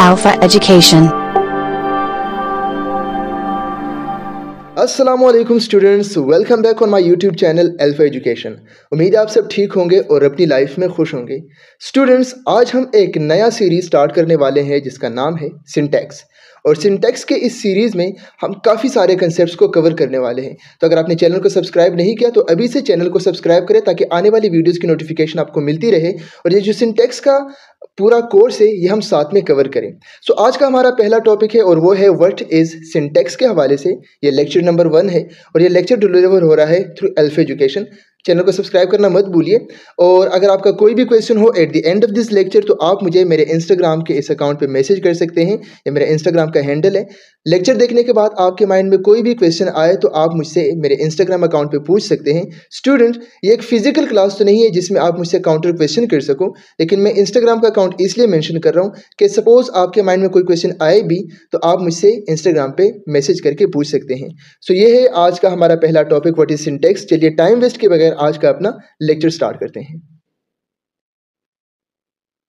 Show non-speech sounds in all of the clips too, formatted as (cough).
Alpha Education. असलम students welcome back on my YouTube channel Alpha Education उम्मीद आप सब ठीक होंगे और अपनी लाइफ में खुश होंगे स्टूडेंट्स आज हम एक नया सीरीज़ स्टार्ट करने वाले हैं जिसका नाम है सिंटेक्स और सिंटेक्स के इस सीरीज़ में हम काफ़ी सारे कंसेप्ट को कवर करने वाले हैं तो अगर आपने चैनल को सब्सक्राइब नहीं किया तो अभी से चैनल को सब्सक्राइब करें ताकि आने वाली वीडियोज़ की नोटिफिकेशन आपको मिलती रहे और ये जो सिंटेक्स का पूरा कोर्स है ये हम साथ में कवर करें सो so, आज का हमारा पहला टॉपिक है और वो है व्हाट इज़ सिंटेक्स के हवाले से ये लेक्चर नंबर वन है और ये लेक्चर डिलीवर हो रहा है थ्रू एल्फ एजुकेशन चैनल को सब्सक्राइब करना मत भूलिए और अगर आपका कोई भी क्वेश्चन हो at the end of this lecture तो आप मुझे मेरे इंस्टाग्राम के इस अकाउंट पे मैसेज कर सकते हैं या मेरा इंस्टाग्राम का हैंडल है लेक्चर देखने के बाद आपके माइंड में कोई भी क्वेश्चन आए तो आप मुझसे मेरे इंस्टाग्राम अकाउंट पे पूछ सकते हैं स्टूडेंट ये एक फिजिकल क्लास तो नहीं है जिसमें आप मुझसे काउंटर क्वेश्चन कर सको लेकिन मैं इंस्टाग्राम का अकाउंट इसलिए मैंशन कर रहा हूँ कि सपोज़ आपके माइंड में कोई क्वेश्चन आए भी तो आप मुझसे इंस्टाग्राम पर मैसेज करके पूछ सकते हैं सो so ये है आज का हमारा पहला टॉपिक वट इज़ सिंटेक्स चलिए टाइम वेस्ट के बगैर हैं आज का अपना लेक्चर स्टार्ट करते हैं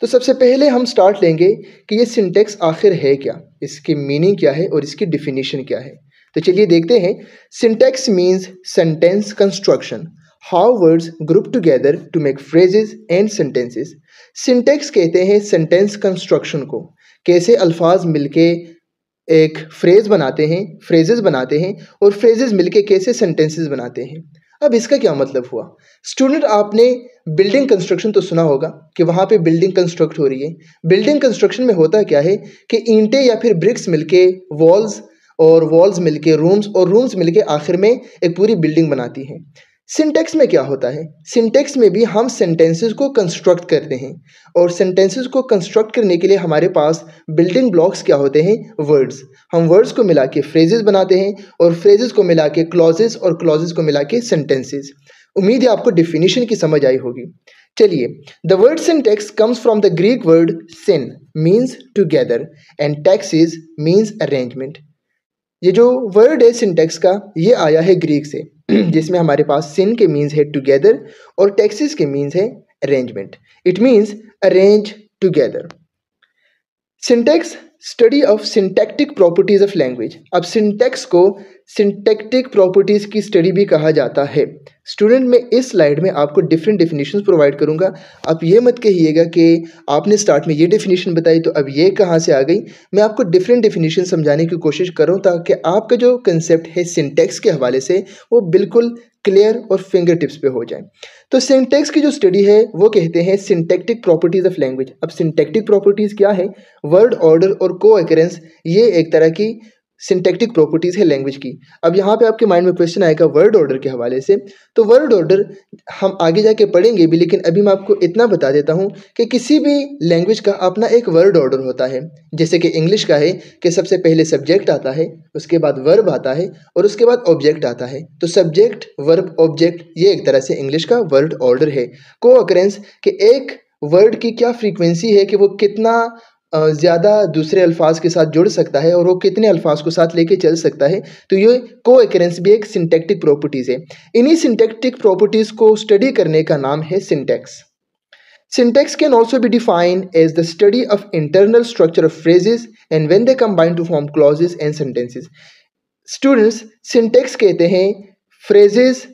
तो सबसे पहले हम स्टार्ट लेंगे कि ये सिंटेक्स आखिर है क्या इसकी मीनिंग क्या है और इसकी डिफिनेशन क्या है तो चलिए देखते हैं syntax means sentence construction how words group together to make phrases and sentences syntax कहते हैं सेंटेंस कंस्ट्रक्शन को कैसे अल्फाज मिलके एक फ्रेज़ बनाते हैं फ्रेजेस बनाते हैं और फ्रेजेस मिलके कैसे सेंटेंसेस बनाते हैं अब इसका क्या मतलब हुआ स्टूडेंट आपने बिल्डिंग कंस्ट्रक्शन तो सुना होगा कि वहाँ पे बिल्डिंग कंस्ट्रक्ट हो रही है बिल्डिंग कंस्ट्रक्शन में होता क्या है कि ईंटें या फिर ब्रिक्स मिलके वॉल्स और वॉल्स मिलके रूम्स और रूम्स मिलके आखिर में एक पूरी बिल्डिंग बनाती हैं सिंटेक्स में क्या होता है सिंटेक्स में भी हम सेंटेंसेस को कंस्ट्रक्ट करते हैं और सेंटेंसेस को कंस्ट्रक्ट करने के लिए हमारे पास बिल्डिंग ब्लॉक्स क्या होते हैं वर्ड्स हम वर्ड्स को मिला के फ्रेजेस बनाते हैं और फ्रेजेस को मिला के क्लॉजेस और क्लॉजेस को मिला के सेंटेंसेज उम्मीद है आपको डिफिनीशन की समझ आई होगी चलिए the word syntax comes from the Greek word syn means together and is means arrangement ये जो वर्ड है सिंटेक्स का ये आया है ग्रीक से (clears throat) जिसमें हमारे पास सिन के मीन्स है टुगेदर और टैक्सिस के मीन्स है arrangement it means arrange together syntax study of syntactic properties of language अब सिंटेक्स को सिंटेक्टिक प्रॉपर्टीज की स्टडी भी कहा जाता है स्टूडेंट मैं इस स्लाइड में आपको डिफरेंट डेफिनेशन प्रोवाइड करूँगा आप ये मत कहिएगा कि आपने स्टार्ट में ये डेफिनेशन बताई तो अब ये कहाँ से आ गई मैं आपको डिफरेंट डेफिनेशन समझाने की कोशिश करूँ ताकि आपका जो कंसेप्ट है सिंटेक्स के हवाले से वो बिल्कुल क्लियर और फिंगर टिप्स पे हो जाए तो सिंटेक्स की जो स्टडी है वो कहते हैं सिंटेक्टिक प्रॉपर्टीज़ ऑफ लैंग्वेज अब सिंटेक्टिक प्रॉपर्टीज़ क्या है वर्ड ऑर्डर और को ये एक तरह की सिंटेक्टिक प्रॉपर्टीज़ है लैंग्वेज की अब यहाँ पे आपके माइंड में क्वेश्चन आएगा वर्ड ऑर्डर के हवाले से तो वर्ड ऑर्डर हम आगे जाके पढ़ेंगे भी लेकिन अभी मैं आपको इतना बता देता हूँ कि किसी भी लैंग्वेज का अपना एक वर्ड ऑर्डर होता है जैसे कि इंग्लिश का है कि सबसे पहले सब्जेक्ट आता है उसके बाद वर्ब आता है और उसके बाद ऑब्जेक्ट आता है तो सब्जेक्ट वर्ब ऑब्जेक्ट ये एक तरह से इंग्लिश का वर्ड ऑर्डर है को अक्रेंस कि एक वर्ड की क्या फ्रीक्वेंसी है कि वो कितना ज़्यादा दूसरे अल्फाज के साथ जुड़ सकता है और वो कितने अल्फाज को साथ लेके चल सकता है तो ये को एकरेंस भी एक सिंटेक्टिक प्रॉपर्टीज़ है इन्हीं सिंटेक्टिक प्रॉपर्टीज़ को स्टडी करने का नाम है सिंटेक्स सिंटेक्स कैन ऑल्सो भी define as the study of internal structure of phrases and when they combine to form clauses and sentences students syntax कहते हैं फ्रेजेज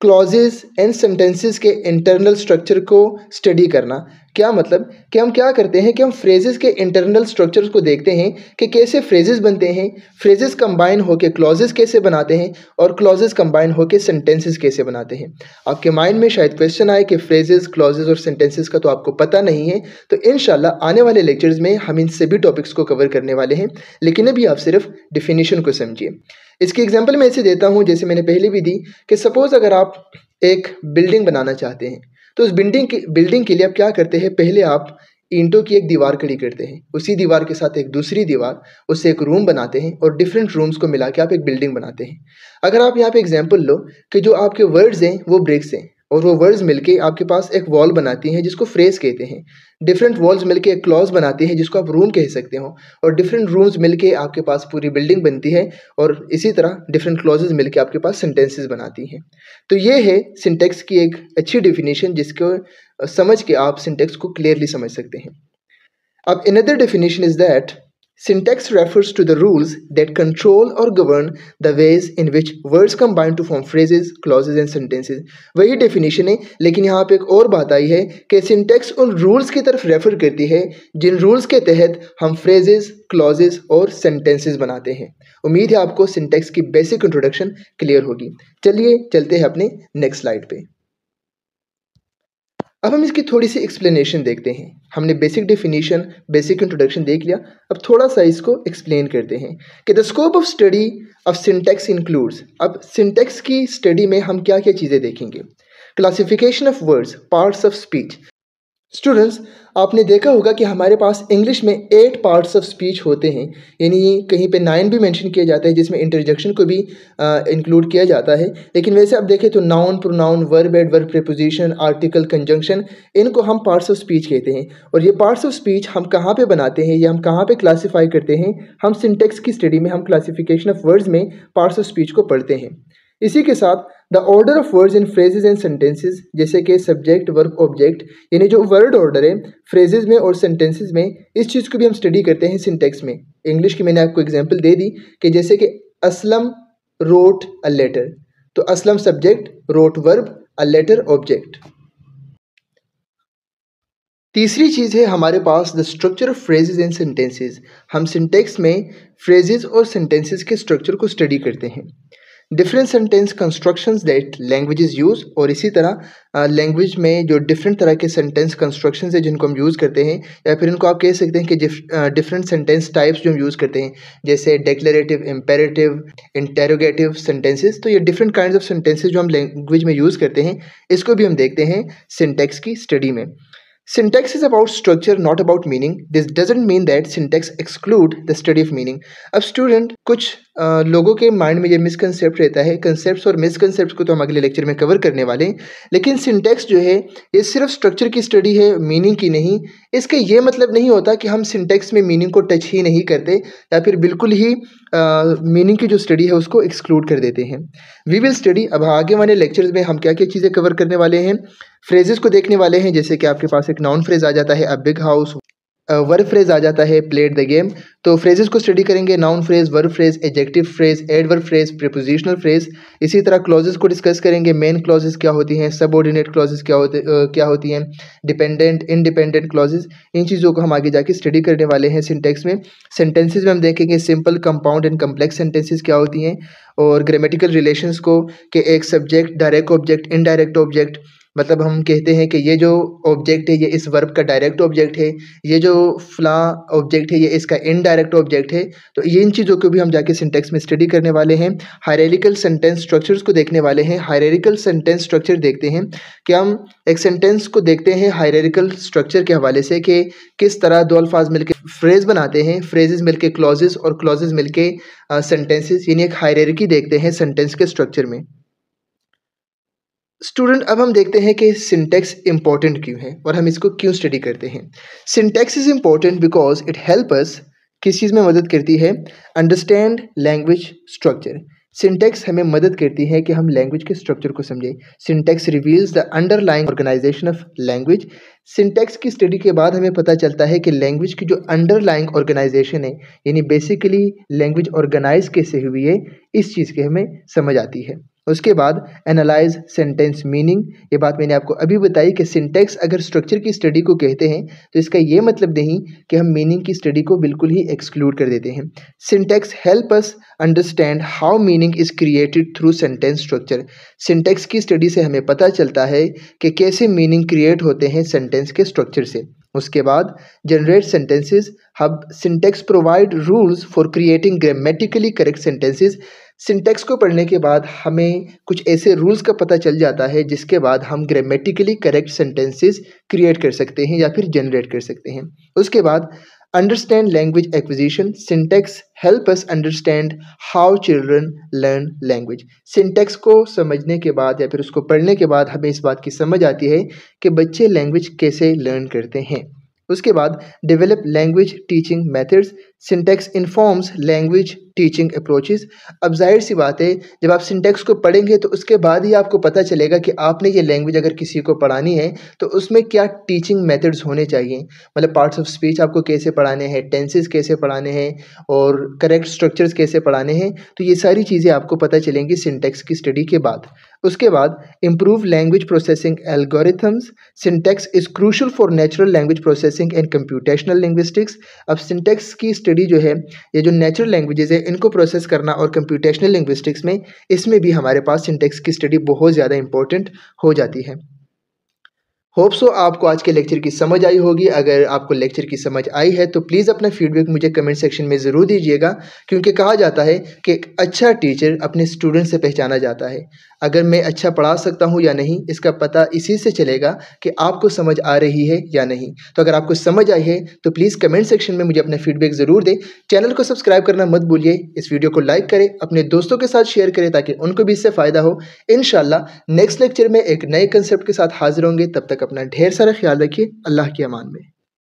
क्लॉजेज एंड सेंटेंसेस के internal structure को study करना क्या मतलब कि हम क्या करते हैं कि हम फ्रेजेस के इंटरनल स्ट्रक्चर्स को देखते हैं कि कैसे फ्रेजेस बनते हैं फ्रेजेस कंबाइन होकर क्लॉजेस कैसे बनाते हैं और क्लॉजेस कंबाइन होकर सेंटेंसेस कैसे बनाते हैं आपके माइंड में शायद क्वेश्चन आए कि फ्रेजेस क्लॉजेस और सेंटेंसेस का तो आपको पता नहीं है तो इन आने वाले लेक्चर्स में हम इन सभी टॉपिक्स को कवर करने वाले हैं लेकिन अभी आप सिर्फ डिफिनीशन को समझिए इसकी एग्जांपल मैं ऐसे देता हूँ जैसे मैंने पहले भी दी कि सपोज़ अगर आप एक बिल्डिंग बनाना चाहते हैं तो उस बिल्डिंग के बिल्डिंग के लिए आप क्या करते हैं पहले आप ईंटों की एक दीवार खड़ी करते हैं उसी दीवार के साथ एक दूसरी दीवार उससे एक रूम बनाते हैं और डिफरेंट रूम्स को मिला के आप एक बिल्डिंग बनाते हैं अगर आप यहाँ पे एग्जाम्पल लो कि जो आपके वर्ड्स हैं वो ब्रेक्स हैं और वो वर्ड्स मिलके आपके पास एक वॉल बनाती हैं जिसको फ्रेज कहते हैं डिफरेंट वॉल्स मिलके एक क्लॉज बनाती हैं जिसको आप रूम कह सकते हो और डिफरेंट रूम्स मिलके आपके पास पूरी बिल्डिंग बनती है और इसी तरह डिफरेंट क्लॉजेज मिलके आपके पास सेंटेंसेस बनाती हैं तो ये है सिंटेक्स की एक अच्छी डिफिनीशन जिसको समझ के आप सिंटेक्स को क्लियरली समझ सकते हैं अब another definition is that Syntax refers to the rules that control or govern the ways in which words combine to form phrases, clauses and sentences. वही definition है लेकिन यहाँ पर एक और बात आई है कि syntax उन rules की तरफ refer करती है जिन rules के तहत हम phrases, clauses और sentences बनाते हैं उम्मीद है आपको syntax की basic introduction clear होगी चलिए चलते हैं अपने next slide पर अब हम इसकी थोड़ी सी एक्सप्लेनेशन देखते हैं हमने बेसिक डेफिनेशन बेसिक इंट्रोडक्शन देख लिया अब थोड़ा सा इसको एक्सप्लेन करते हैं कि the scope of study of syntax includes अब सिंटेक्स की स्टडी में हम क्या क्या चीज़ें देखेंगे classification of words parts of speech students आपने देखा होगा कि हमारे पास इंग्लिश में एट पार्ट्स ऑफ स्पीच होते हैं यानी कहीं पे नाइन भी मेंशन किया जाता है जिसमें इंटरजेक्शन को भी इंक्लूड किया जाता है लेकिन वैसे आप देखें तो noun pronoun verb adverb preposition article conjunction इनको हम पार्ट्स ऑफ स्पीच कहते हैं और ये पार्ट्स ऑफ स्पीच हम कहाँ पर बनाते हैं या हम कहाँ पर क्लासीफाई करते हैं हम सिंटेक्स की स्टडी में हम क्लासीफिकेशन ऑफ वर्ड्स में पार्ट्स ऑफ स्पीच को पढ़ते हैं इसी के साथ the order of words in phrases and sentences जैसे कि सब्जेक्ट वर्ब ऑब्जेक्ट यानी जो वर्ड ऑर्डर है फ्रेजेज में और सेंटेंसेज में इस चीज़ को भी हम स्टडी करते हैं सिंटेक्स में इंग्लिश की मैंने आपको एग्जाम्पल दे दी कि जैसे कि असलम रोट अ लेटर तो Aslam subject wrote verb a letter object तीसरी चीज़ है हमारे पास the structure of phrases and sentences हम सिंटेक्स में फ्रेजेज और सेंटेंसेज के स्ट्रक्चर को स्टडी करते हैं different sentence constructions that languages use और इसी तरह लैंग्वेज में जो डिफरेंट तरह के सेंटेंस कंस्ट्रक्शन है जिनको हम यूज़ करते हैं या फिर इनको आप कह सकते हैं कि डिफरेंट सेंटेंस टाइप्स जो हम यूज़ करते हैं जैसे डिक्लेरेटिव इम्पेरेटिव इंटेरोगेटिव सेंटेंसेस तो ये डिफरेंट काइंड ऑफ सेंटेंसेज जो हम लैंग्वेज में यूज़ करते हैं इसको भी हम देखते हैं सिंटेक्स की स्टडी में Syntax is about structure, not about meaning. This doesn't mean that syntax exclude the study of meaning. अब स्टूडेंट कुछ uh, लोगों के माइंड में ये मिसकनसेप्ट रहता है कंसेप्ट और मिसकनसेप्ट को तो हम अगले लेक्चर में कवर करने वाले हैं लेकिन सिंटेक्स जो है ये सिर्फ स्ट्रक्चर की स्टडी है मीनिंग की नहीं इसका ये मतलब नहीं होता कि हम syntax में मीनिंग को टच ही नहीं करते या फिर बिल्कुल ही मीनिंग की जो स्टडी है उसको एक्सक्लूड कर देते हैं वी विल स्टडी अब आगे वाले लेक्चर्स में हम क्या क्या चीज़ें कवर करने वाले हैं फ्रेजेस को देखने वाले हैं जैसे कि आपके पास एक नॉन फ्रेज आ जाता है a big house verb phrase आ जाता है प्लेड द गेम तो फ्रेजेस को स्टडी करेंगे noun phrase verb phrase adjective phrase adverb phrase prepositional phrase इसी तरह क्लॉजेस को डिस्कस करेंगे मेन क्लॉजेस क्या होती हैं सब ऑर्डिनेट क्लॉजेस क्या होते आ, क्या होती हैं डिपेंडेंट इनडिपेंडेंट क्लॉजेस इन चीज़ों को हम आगे जाके स्टडी करने वाले हैं सिंटेक्स में सेंटेंसेज में हम देखेंगे simple compound and complex sentences क्या होती हैं और ग्रामेटिकल रिलेशन को कि एक subject direct object indirect object मतलब हम कहते हैं कि ये जो ऑब्जेक्ट है ये इस वर्ब का डायरेक्ट ऑब्जेक्ट है ये जो फला ऑब्जेक्ट है ये इसका इनडायरेक्ट ऑब्जेक्ट है तो ये इन चीज़ों को भी हम जाके सिंटेक्स में स्टडी करने वाले हैं हायरिकल सेंटेंस स्ट्रक्चर्स को देखने वाले हैं हायरिकल सेंटेंस स्ट्रक्चर देखते हैं कि हम एक सेंटेंस को देखते हैं हायरिकल स्ट्रक्चर के हवाले से कि किस तरह दो अल्फाज मिलके फ्रेज बनाते हैं फ्रेजेज मिल के और क्लॉज मिल के सेंटेंसेज यानी एक हायरिकी देखते हैं सेंटेंस के स्ट्रक्चर में स्टूडेंट अब हम देखते हैं कि सिंटेक्स इंपॉर्टेंट क्यों है और हम इसको क्यों स्टडी करते हैं syntax is important because it help us किस चीज़ में मदद करती है अंडरस्टैंड लैंग्वेज स्ट्रक्चर सिंटेक्स हमें मदद करती है कि हम लैंग्वेज के स्ट्रक्चर को समझें syntax reveals the underlying organisation of language syntax की स्टडी के बाद हमें पता चलता है कि लैंग्वेज की जो अंडरलाइंग ऑर्गेनाइजेशन है यानी बेसिकली लैंग्वेज ऑर्गेनाइज कैसे हुई है इस चीज़ की हमें समझ आती है उसके बाद एनालाइज सेंटेंस मीनिंग ये बात मैंने आपको अभी बताई कि सिंटेक्स अगर स्ट्रक्चर की स्टडी को कहते हैं तो इसका ये मतलब नहीं कि हम मीनिंग की स्टडी को बिल्कुल ही एक्सक्लूड कर देते हैं syntax help us understand how meaning is created through sentence structure syntax की स्टडी से हमें पता चलता है कि कैसे मीनिंग क्रिएट होते हैं सेंटेंस के स्ट्रक्चर से उसके बाद generate sentences hub syntax provide rules for creating grammatically correct sentences syntax को पढ़ने के बाद हमें कुछ ऐसे रूल्स का पता चल जाता है जिसके बाद हम ग्रामेटिकली करेक्ट सेंटेंसेस क्रिएट कर सकते हैं या फिर जनरेट कर सकते हैं उसके बाद Understand language acquisition. Syntax help us understand how children learn language. Syntax को समझने के बाद या फिर उसको पढ़ने के बाद हमें इस बात की समझ आती है कि बच्चे language कैसे learn करते हैं उसके बाद develop language teaching methods syntax informs language teaching approaches अब जाहिर सी बात है जब आप सिंटेक्स को पढ़ेंगे तो उसके बाद ही आपको पता चलेगा कि आपने ये लैंग्वेज अगर किसी को पढ़ानी है तो उसमें क्या टीचिंग मेथड्स होने चाहिए मतलब पार्ट्स ऑफ स्पीच आपको कैसे पढ़ाने हैं टेंसेज कैसे पढ़ाने हैं और करेक्ट स्ट्रक्चर्स कैसे पढ़ाने हैं तो ये सारी चीज़ें आपको पता चलेंगी सिंटेक्स की स्टडी के बाद उसके बाद improve language processing algorithms syntax is crucial for natural language processing and computational linguistics अब सिंटेक्स की स्टडी जो है ये जो नेचुरल लैंग्वेजेज़ है इनको प्रोसेस करना और कंप्यूटेशनल लिंग्विस्टिक्स में इसमें भी हमारे पास सिंटेक्स की स्टडी बहुत ज़्यादा इंपॉर्टेंट हो जाती है होप सो आपको आज के लेक्चर की समझ आई होगी अगर आपको लेक्चर की समझ आई है तो प्लीज़ अपना फीडबैक मुझे कमेंट सेक्शन में ज़रूर दीजिएगा क्योंकि कहा जाता है कि एक अच्छा टीचर अपने स्टूडेंट से पहचाना जाता है अगर मैं अच्छा पढ़ा सकता हूँ या नहीं इसका पता इसी से चलेगा कि आपको समझ आ रही है या नहीं तो अगर आपको समझ आई है तो प्लीज़ कमेंट सेक्शन में मुझे अपना फीडबैक ज़रूर दें चैनल को सब्सक्राइब करना मत भूलिए इस वीडियो को लाइक करें अपने दोस्तों के साथ शेयर करें ताकि उनको भी इससे फ़ायदा हो इन नेक्स्ट लेक्चर में एक नए कंसेप्ट के साथ हाजिर होंगे तब तक अपना ढेर सारा ख्याल रखिए अल्लाह के अमान में